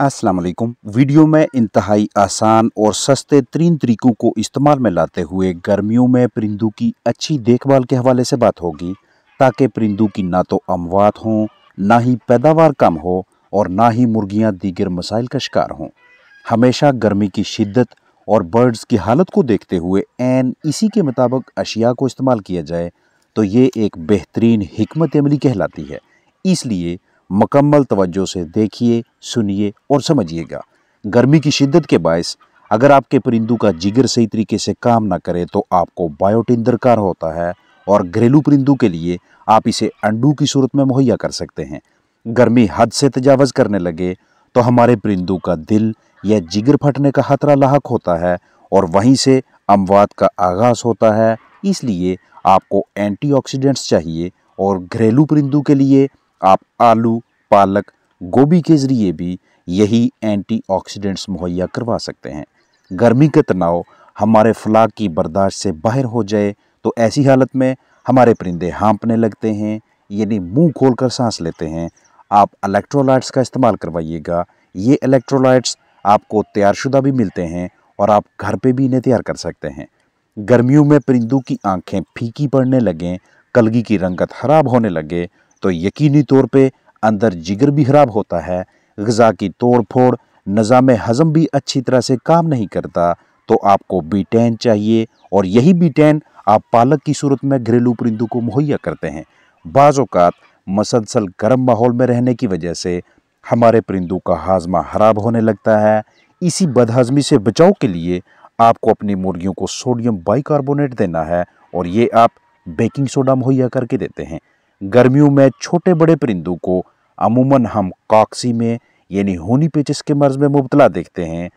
अस्सलाम वालेकुम वीडियो में इंतहाई आसान और सस्ते तीन तरीकों को इस्तेमाल में लाते हुए गर्मियों में परिंदों की अच्छी देखभाल के हवाले से बात होगी ताकि परिंदों की ना तो अमवात हों ना ही पैदावार कम हो और ना ही मुर्गियां दीगर मसाइल का शिकार हों हमेशा गर्मी की शिद्दत और बर्ड्स की हालत को देखते हुए एन इसी के मुताबिक अशिया को इस्तेमाल किया जाए तो ये एक बेहतरीन हमत अमली कहलाती है इसलिए मकम्मल तवज्जो से देखिए सुनिए और समझिएगा गर्मी की शिद्दत के बायस अगर आपके परिंदों का जिगर सही तरीके से काम ना करे तो आपको बायोटिन दरकार होता है और घरेलू परिंदों के लिए आप इसे अंडू की सूरत में मुहैया कर सकते हैं गर्मी हद से तजावज़ करने लगे तो हमारे परिंदों का दिल या जिगर फटने का खतरा लाक होता है और वहीं से अमवात का आगाज़ होता है इसलिए आपको एंटीऑक्सीडेंट्स चाहिए और घरेलू परिंदों के लिए आप आलू पालक गोभी के ज़रिए भी यही एंटीऑक्सीडेंट्स मुहैया करवा सकते हैं गर्मी के तनाव हमारे फलाह की बर्दाश्त से बाहर हो जाए तो ऐसी हालत में हमारे परिंदे हाँपने लगते हैं यानी मुंह खोलकर सांस लेते हैं आप इलेक्ट्रोलाइट्स का इस्तेमाल करवाइएगा ये इलेक्ट्रोलाइट्स आपको तैयारशुदा भी मिलते हैं और आप घर पे भी इन्हें तैयार कर सकते हैं गर्मियों में परिंदों की आंखें फीकी पड़ने लगें कलगी की रंगत खराब होने लगे तो यकीनी तौर पे अंदर जिगर भी खराब होता है गज़ा की तोड़ फोड़ निज़ाम हज़म भी अच्छी तरह से काम नहीं करता तो आपको बीटेन चाहिए और यही बीटेन आप पालक की सूरत में घरेलू परिंदों को मुहैया करते हैं बाज़ात मसलसल गर्म माहौल में रहने की वजह से हमारे परिंदों का हाजमा खराब होने लगता है इसी बदहाजमी से बचाव के लिए आपको अपनी मुर्गियों को सोडियम बाइकार्बोनेट देना है और ये आप बेकिंग सोडा मुहैया करके देते हैं गर्मियों में छोटे बड़े परिंदों को अमूमन हम कॉक्सी में यानी होनी पेचिस के मर्ज में मुबतला देखते हैं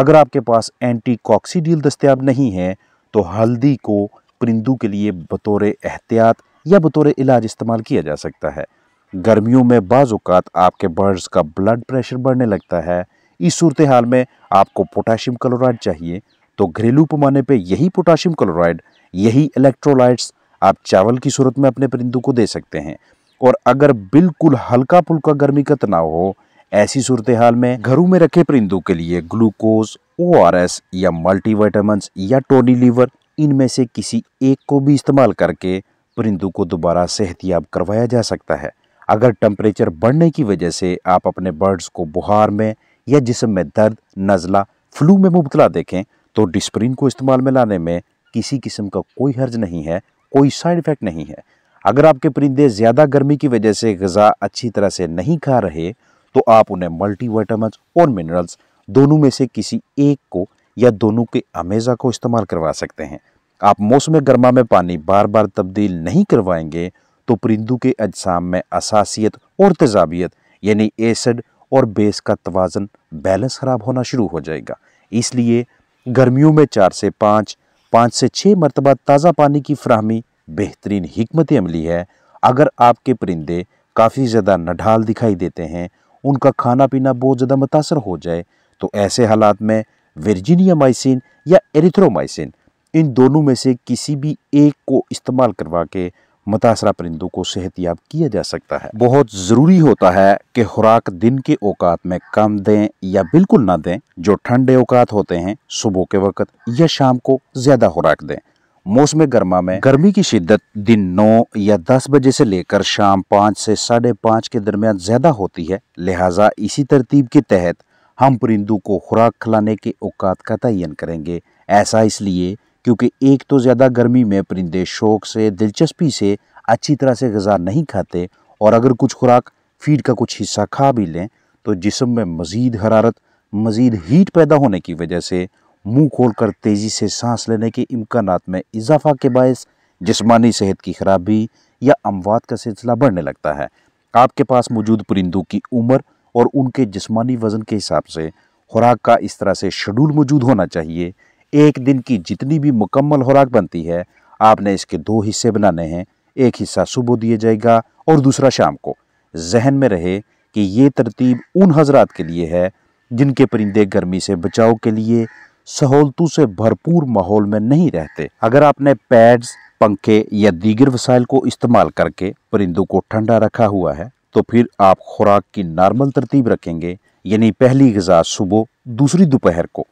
अगर आपके पास एंटी डील दस्तियाब नहीं है तो हल्दी को परिंदों के लिए बतौर एहतियात या बतौर इलाज इस्तेमाल किया जा सकता है गर्मियों में बाज़ात आपके बर्ड्स का ब्लड प्रेशर बढ़ने लगता है इस सूरत हाल में आपको पोटाशियम क्लोराइड चाहिए तो घरेलू पैमाने पर यही पोटाशियम क्लोराइड यही इलेक्ट्रोलाइट्स आप चावल की सूरत में अपने परिंदों को दे सकते हैं और अगर बिल्कुल हल्का पुल्का गर्मी का तनाव हो ऐसी सूरत हाल में घरों में रखे परिंदों के लिए ग्लूकोज ओ आर एस या मल्टीवाइटामस या टोनी लीवर इनमें से किसी एक को भी इस्तेमाल करके परिंदों को दोबारा सेहतियाब करवाया जा सकता है अगर टेम्परेचर बढ़ने की वजह से आप अपने बर्ड्स को बुहार में या जिसम में दर्द नज़ला फ्लू में मुबतला देखें तो डिस्प्रिन को इस्तेमाल में लाने में किसी किस्म का कोई हर्ज नहीं है कोई साइड इफ़ेक्ट नहीं है अगर आपके परिंदे ज़्यादा गर्मी की वजह से गज़ा अच्छी तरह से नहीं खा रहे तो आप उन्हें मल्टी वाइटाम और मिनरल्स दोनों में से किसी एक को या दोनों के अमेज़ा को इस्तेमाल करवा सकते हैं आप मौसम गर्मा में पानी बार बार तब्दील नहीं करवाएंगे तो परिंदों के अजसाम में असासीत और तेजाबियत यानी एसिड और बेस का तोज़न बैलेंस ख़राब होना शुरू हो जाएगा इसलिए गर्मियों में चार से पाँच पाँच से छः मरतबा ताज़ा पानी की फ्राहमी बेहतरीन हमत अमली है अगर आपके परिंदे काफ़ी ज़्यादा नढाल दिखाई देते हैं उनका खाना पीना बहुत ज़्यादा मुतासर हो जाए तो ऐसे हालात में वर्जीनिया माइसिन या एरिथ्रोमाइसिन इन दोनों में से किसी भी एक को इस्तेमाल करवा के मुतासरा परिंदों को सेहत याब किया जा सकता है बहुत ज़रूरी होता है कि खुराक दिन के औकात में कम दें या बिल्कुल ना दें जो ठंडे औकात होते हैं सुबह के वक्त या शाम को ज़्यादा खुराक दें मौसम गर्मा में गर्मी की शिद्दत दिन नौ या दस बजे से लेकर शाम पाँच से साढ़े पाँच के दरमियान ज़्यादा होती है लिहाजा इसी तरतीब के तहत हम परिंदों को खुराक खिलाने के औकात का तयन करेंगे ऐसा इसलिए क्योंकि एक तो ज़्यादा गर्मी में परिंदे शौक से दिलचस्पी से अच्छी तरह से गज़ा नहीं खाते और अगर कुछ खुराक फीड का कुछ हिस्सा खा भी लें तो जिसम में मज़ीद हरारत मज़ीद हीट पैदा होने की वजह से मुंह खोलकर तेज़ी से सांस लेने के इम्कान में इजाफा के बायस जिसमानी सेहत की खराबी या अमवात का सिलसिला बढ़ने लगता है आपके पास मौजूद परिंदों की उम्र और उनके जिस्मानी वज़न के हिसाब से खुराक का इस तरह से शेड्यूल मौजूद होना चाहिए एक दिन की जितनी भी मुकम्मल खुराक बनती है आपने इसके दो हिस्से बनाने हैं एक हिस्सा सुबह दिया जाएगा और दूसरा शाम को जहन में रहे कि ये तरतीब उन हजरात के लिए है जिनके परिंदे गर्मी से बचाव के लिए सहूलतों से भरपूर माहौल में नहीं रहते अगर आपने पैड्स पंखे या दीगर वसाइल को इस्तेमाल करके परिंदों को ठंडा रखा हुआ है तो फिर आप खुराक की नॉर्मल तरतीब रखेंगे यानी पहली गज़ा सुबह दूसरी दोपहर को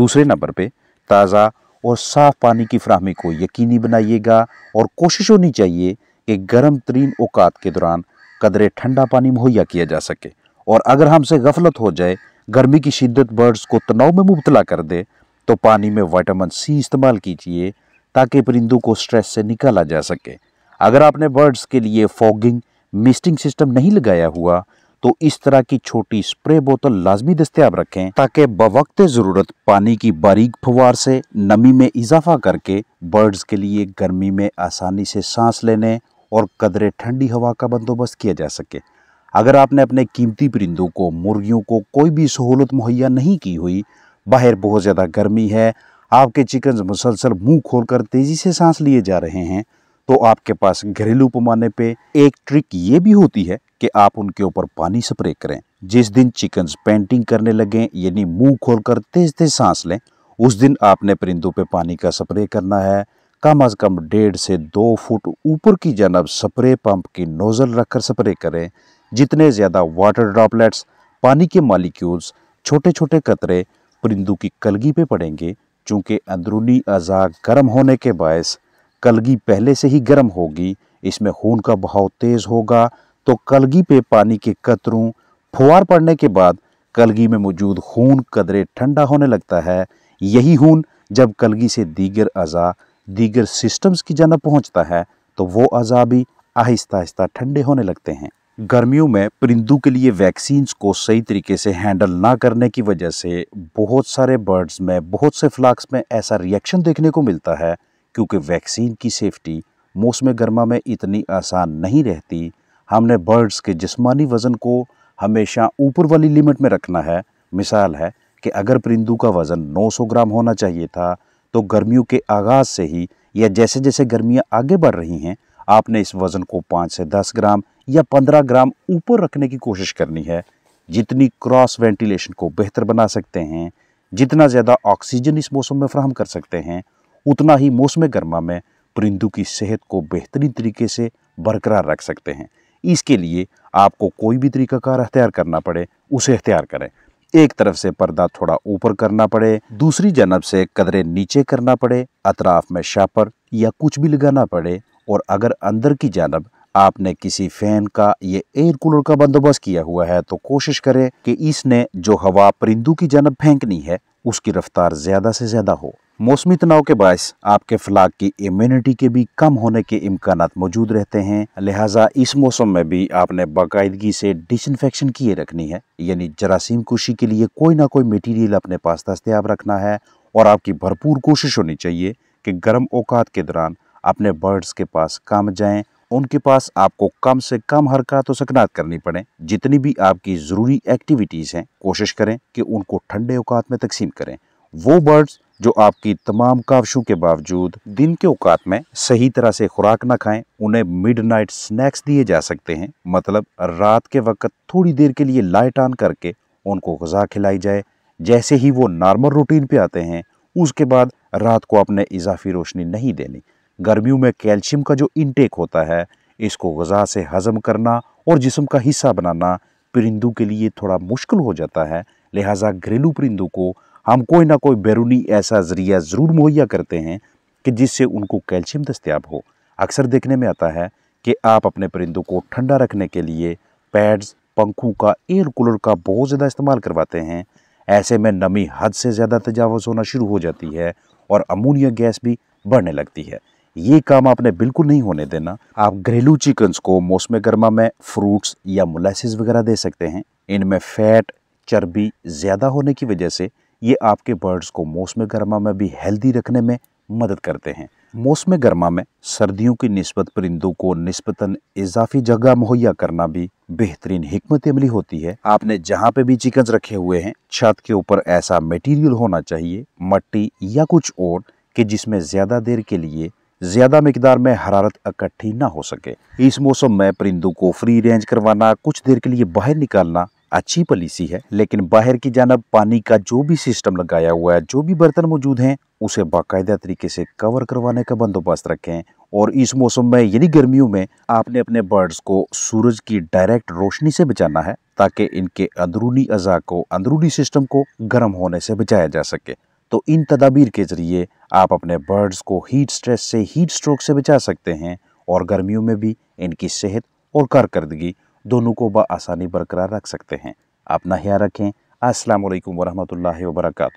दूसरे नंबर पर ताज़ा और साफ़ पानी की फ्राहमी को यकीनी बनाइएगा और कोशिश होनी चाहिए कि गर्म तरीन अवकात के दौरान कदरे ठंडा पानी मुहैया किया जा सके और अगर हमसे गफलत हो जाए गर्मी की शिद्दत बर्ड्स को तनाव में मुबतला कर दे तो पानी में वाइटामिन सी इस्तेमाल कीजिए ताकि परिंदों को स्ट्रेस से निकाला जा सके अगर आपने बर्ड्स के लिए फॉगिंग मिस्टिंग सिस्टम नहीं लगाया हुआ तो इस तरह की छोटी स्प्रे बोतल लाजमी दस्तियाब रखें ताकि बवक्त ज़रूरत पानी की बारीक फवार से नमी में इजाफा करके बर्ड्स के लिए गर्मी में आसानी से सांस लेने और कदरे ठंडी हवा का बंदोबस्त किया जा सके अगर आपने अपने कीमती परिंदों को मुर्गियों को कोई भी सहूलत मुहैया नहीं की हुई बाहर बहुत ज़्यादा गर्मी है आपके चिकन मुसलसल मुंह खोलकर तेज़ी से सांस लिए जा रहे हैं तो आपके पास घरेलू पैमाने पे एक ट्रिक ये भी होती है कि आप उनके ऊपर पानी स्प्रे करें जिस दिन चिकन्स पेंटिंग करने लगें यानी मुंह खोलकर तेज तेज सांस लें उस दिन आपने परिंदों पे पानी का स्प्रे करना है कम अज कम डेढ़ से दो फुट ऊपर की जनब स्प्रे पंप की नोज़ल रखकर स्प्रे करें जितने ज़्यादा वाटर ड्रॉपलेट्स पानी के मालिक्यूल्स छोटे छोटे कतरे परिंदों की कलगी पे पड़ेंगे चूँकि अंदरूनी अज़ा गर्म होने के बायस कलगी पहले से ही गर्म होगी इसमें खून का बहाव तेज़ होगा तो कलगी पे पानी के कतरों फुहार पड़ने के बाद कलगी में मौजूद खून कदरे ठंडा होने लगता है यही खून जब कलगी से दीगर अज़ा दीगर सिस्टम्स की जनब पहुंचता है तो वो अज़ा भी आहिस्ता आहिस्ता ठंडे होने लगते हैं गर्मियों में परिंदू के लिए वैक्सीन्स को सही तरीके से हैंडल ना करने की वजह से बहुत सारे बर्ड्स में बहुत से फ्लाक्स में ऐसा रिएक्शन देखने को मिलता है क्योंकि वैक्सीन की सेफ्टी मौसम गर्मा में इतनी आसान नहीं रहती हमने बर्ड्स के जिस्मानी वज़न को हमेशा ऊपर वाली लिमिट में रखना है मिसाल है कि अगर परिंदू का वज़न 900 ग्राम होना चाहिए था तो गर्मियों के आगाज़ से ही या जैसे जैसे गर्मियाँ आगे बढ़ रही हैं आपने इस वज़न को पाँच से दस ग्राम या पंद्रह ग्राम ऊपर रखने की कोशिश करनी है जितनी क्रॉस वेंटिलेशन को बेहतर बना सकते हैं जितना ज़्यादा ऑक्सीजन इस मौसम में फ्राहम कर सकते हैं उतना ही मौसम गर्मा में परिंदों की सेहत को बेहतरीन तरीके से बरकरार रख सकते हैं इसके लिए आपको कोई भी तरीकाकार अख्तियार करना पड़े उसे अख्तियार करें एक तरफ से पर्दा थोड़ा ऊपर करना पड़े दूसरी जानब से कदरे नीचे करना पड़े अतराफ में शापर या कुछ भी लगाना पड़े और अगर अंदर की जानब आपने किसी फैन का या एयर कूलर का बंदोबस्त किया हुआ है तो कोशिश करें कि इसने जो हवा परिंदू की जानब फेंकनी है उसकी रफ्तार ज़्यादा से ज़्यादा हो मौसमी तनाव के बायस आपके फ्लाग की इम्यूनिटी के भी कम होने के इम्कान मौजूद रहते हैं लिहाजा इस मौसम में भी आपने बाकायदगी से डिसइनफेक्शन किए रखनी है यानी जरासीम कुशी के लिए कोई ना कोई मटीरियल अपने पास दस्तियाब रखना है और आपकी भरपूर कोशिश होनी चाहिए कि गर्म औकात के दौरान अपने बर्ड्स के पास कम जाएँ उनके पास आपको कम से कम हरकत सकनात करनी पड़े जितनी भी आपकी ज़रूरी एक्टिविटीज़ हैं कोशिश करें कि उनको ठंडे अवकात में तकसीम करें वो बर्ड्स जो आपकी तमाम काविशों के बावजूद दिन के औकात में सही तरह से खुराक ना खाएं उन्हें मिडनाइट स्नैक्स दिए जा सकते हैं मतलब रात के वक्त थोड़ी देर के लिए लाइट ऑन करके उनको गज़ा खिलाई जाए जैसे ही वो नॉर्मल रूटीन पे आते हैं उसके बाद रात को आपने इजाफी रोशनी नहीं देनी गर्मियों में कैल्शियम का जो इनटेक होता है इसको गज़ा से हज़म करना और जिसम का हिस्सा बनाना परिंदों के लिए थोड़ा मुश्किल हो जाता है लिहाजा घरेलू परिंदों को हम कोई ना कोई बैरूनी ऐसा ज़रिया ज़रूर मुहैया करते हैं कि जिससे उनको कैल्शियम दस्तियाब हो अक्सर देखने में आता है कि आप अपने परिंदों को ठंडा रखने के लिए पैड्स पंखों का एयर कूलर का बहुत ज़्यादा इस्तेमाल करवाते हैं ऐसे में नमी हद से ज़्यादा तजावज़ होना शुरू हो जाती है और अमोनिया गैस भी बढ़ने लगती है ये काम आपने बिल्कुल नहीं होने देना आप घरेलू चिकन्स को मौसम गर्मा में फ्रूट्स या मोलासिस वगैरह दे सकते हैं इनमें फैट चर्बी ज़्यादा होने की वजह से ये आपके बर्ड्स को मौसम गर्मा में भी हेल्दी रखने में मदद करते हैं मौसम गर्मा में सर्दियों की नस्बत परिंदों को नस्बता इजाफी जगह मुहैया करना भी बेहतरीन हमत अमली होती है आपने जहाँ पे भी चिकन रखे हुए हैं छत के ऊपर ऐसा मटेरियल होना चाहिए मट्टी या कुछ और कि जिसमें ज़्यादा देर के लिए ज़्यादा मकदार में हरारत इकट्ठी ना हो सके इस मौसम में परिंदों को फ्री रेंज करवाना कुछ देर के लिए बाहर निकालना अच्छी पॉलिसी है लेकिन बाहर की जानब पानी का जो भी सिस्टम लगाया हुआ है जो भी बर्तन मौजूद हैं उसे बाकायदा तरीके से कवर करवाने का बंदोबस्त रखें और इस मौसम में यानी गर्मियों में आपने अपने बर्ड्स को सूरज की डायरेक्ट रोशनी से बचाना है ताकि इनके अंदरूनी अज़ा को अंदरूनी सिस्टम को गर्म होने से बचाया जा सके तो इन तदाबीर के ज़रिए आप अपने बर्ड्स को हीट स्ट्रेस से हीट स्ट्रोक से बचा सकते हैं और गर्मियों में भी इनकी सेहत और कारकर्दगी दोनों को बसानी बरकरार रख सकते हैं अपना ख्याल रखें असलकम वरहमल वर्का